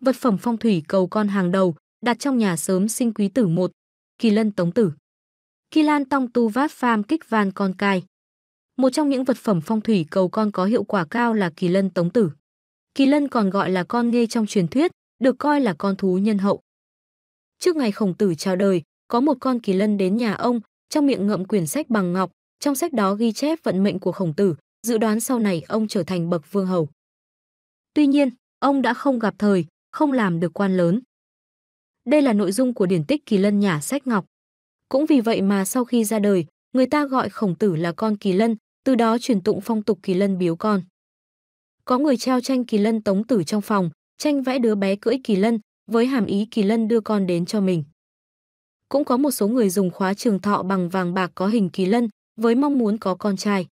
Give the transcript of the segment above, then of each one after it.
vật phẩm phong thủy cầu con hàng đầu, đặt trong nhà sớm sinh quý tử một Kỳ Lân Tống Tử. Kỳ Lan Tong Tu Vát Pham Kích Van Con Cai. Một trong những vật phẩm phong thủy cầu con có hiệu quả cao là Kỳ Lân Tống Tử. Kỳ Lân còn gọi là con nghe trong truyền thuyết, được coi là con thú nhân hậu. Trước ngày khổng tử chào đời, có một con kỳ lân đến nhà ông, trong miệng ngậm quyển sách bằng ngọc, trong sách đó ghi chép vận mệnh của khổng tử, dự đoán sau này ông trở thành bậc vương hầu. Tuy nhiên, ông đã không gặp thời, không làm được quan lớn. Đây là nội dung của điển tích Kỳ Lân nhà sách Ngọc. Cũng vì vậy mà sau khi ra đời, người ta gọi Khổng Tử là con Kỳ Lân, từ đó truyền tụng phong tục Kỳ Lân biếu con. Có người treo tranh Kỳ Lân tống tử trong phòng, tranh vẽ đứa bé cưỡi Kỳ Lân, với hàm ý Kỳ Lân đưa con đến cho mình. Cũng có một số người dùng khóa trường thọ bằng vàng bạc có hình Kỳ Lân, với mong muốn có con trai.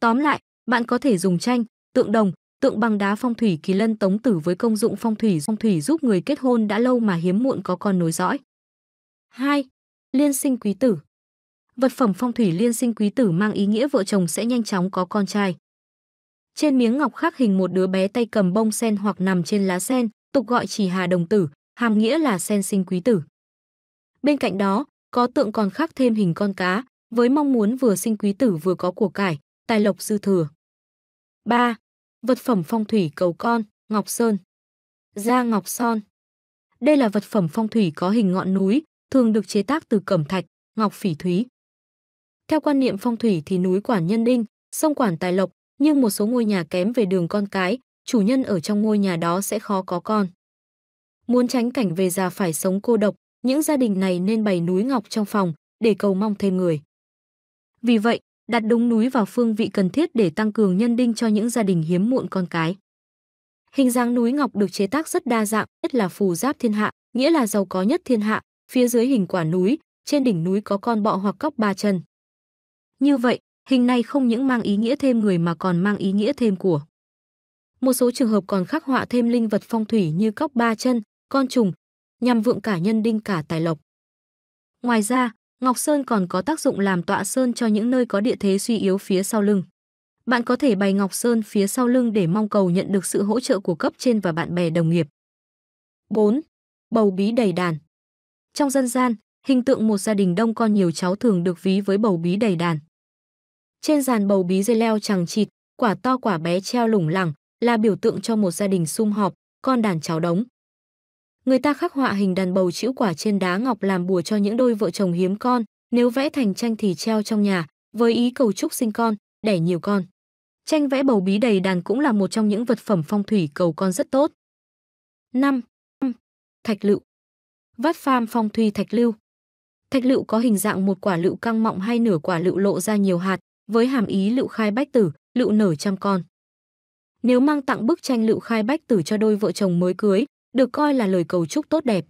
Tóm lại, bạn có thể dùng tranh, tượng đồng, Tượng bằng đá phong thủy Kỳ Lân Tống Tử với công dụng phong thủy phong thủy giúp người kết hôn đã lâu mà hiếm muộn có con nối dõi. 2. Liên sinh quý tử. Vật phẩm phong thủy liên sinh quý tử mang ý nghĩa vợ chồng sẽ nhanh chóng có con trai. Trên miếng ngọc khắc hình một đứa bé tay cầm bông sen hoặc nằm trên lá sen, tục gọi chỉ hà đồng tử, hàm nghĩa là sen sinh quý tử. Bên cạnh đó, có tượng còn khắc thêm hình con cá, với mong muốn vừa sinh quý tử vừa có của cải, tài lộc dư thừa. 3. Vật phẩm phong thủy cầu con, ngọc sơn. gia ngọc son. Đây là vật phẩm phong thủy có hình ngọn núi, thường được chế tác từ cẩm thạch, ngọc phỉ thúy. Theo quan niệm phong thủy thì núi quản nhân đinh, sông quản tài lộc, nhưng một số ngôi nhà kém về đường con cái, chủ nhân ở trong ngôi nhà đó sẽ khó có con. Muốn tránh cảnh về già phải sống cô độc, những gia đình này nên bày núi ngọc trong phòng để cầu mong thêm người. Vì vậy, đặt đúng núi vào phương vị cần thiết để tăng cường nhân đinh cho những gia đình hiếm muộn con cái. Hình dáng núi ngọc được chế tác rất đa dạng, nhất là phù giáp thiên hạ, nghĩa là giàu có nhất thiên hạ, phía dưới hình quả núi, trên đỉnh núi có con bọ hoặc cóc ba chân. Như vậy, hình này không những mang ý nghĩa thêm người mà còn mang ý nghĩa thêm của. Một số trường hợp còn khắc họa thêm linh vật phong thủy như cóc ba chân, con trùng, nhằm vượng cả nhân đinh cả tài lộc. Ngoài ra, Ngọc Sơn còn có tác dụng làm tọa sơn cho những nơi có địa thế suy yếu phía sau lưng. Bạn có thể bày Ngọc Sơn phía sau lưng để mong cầu nhận được sự hỗ trợ của cấp trên và bạn bè đồng nghiệp. 4. Bầu bí đầy đàn Trong dân gian, hình tượng một gia đình đông con nhiều cháu thường được ví với bầu bí đầy đàn. Trên dàn bầu bí dây leo chẳng chịt, quả to quả bé treo lủng lẳng là biểu tượng cho một gia đình sum họp, con đàn cháu đống người ta khắc họa hình đàn bầu chữ quả trên đá ngọc làm bùa cho những đôi vợ chồng hiếm con, nếu vẽ thành tranh thì treo trong nhà, với ý cầu chúc sinh con, đẻ nhiều con. Tranh vẽ bầu bí đầy đàn cũng là một trong những vật phẩm phong thủy cầu con rất tốt. 5. Thạch lựu Vát pham phong thủy thạch lưu Thạch lựu có hình dạng một quả lựu căng mọng hay nửa quả lựu lộ ra nhiều hạt, với hàm ý lựu khai bách tử, lựu nở trăm con. Nếu mang tặng bức tranh lựu khai bách tử cho đôi vợ chồng mới cưới, được coi là lời cầu chúc tốt đẹp.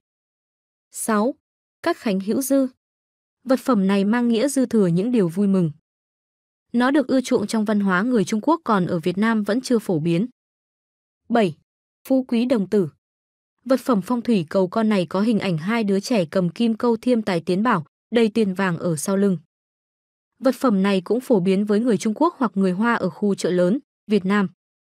6. Các khánh hữu dư Vật phẩm này mang nghĩa dư thừa những điều vui mừng. Nó được ưa chuộng trong văn hóa người Trung Quốc còn ở Việt Nam vẫn chưa phổ biến. 7. Phú quý đồng tử Vật phẩm phong thủy cầu con này có hình ảnh hai đứa trẻ cầm kim câu thiêm tài tiến bảo, đầy tiền vàng ở sau lưng. Vật phẩm này cũng phổ biến với người Trung Quốc hoặc người Hoa ở khu chợ lớn, Việt Nam.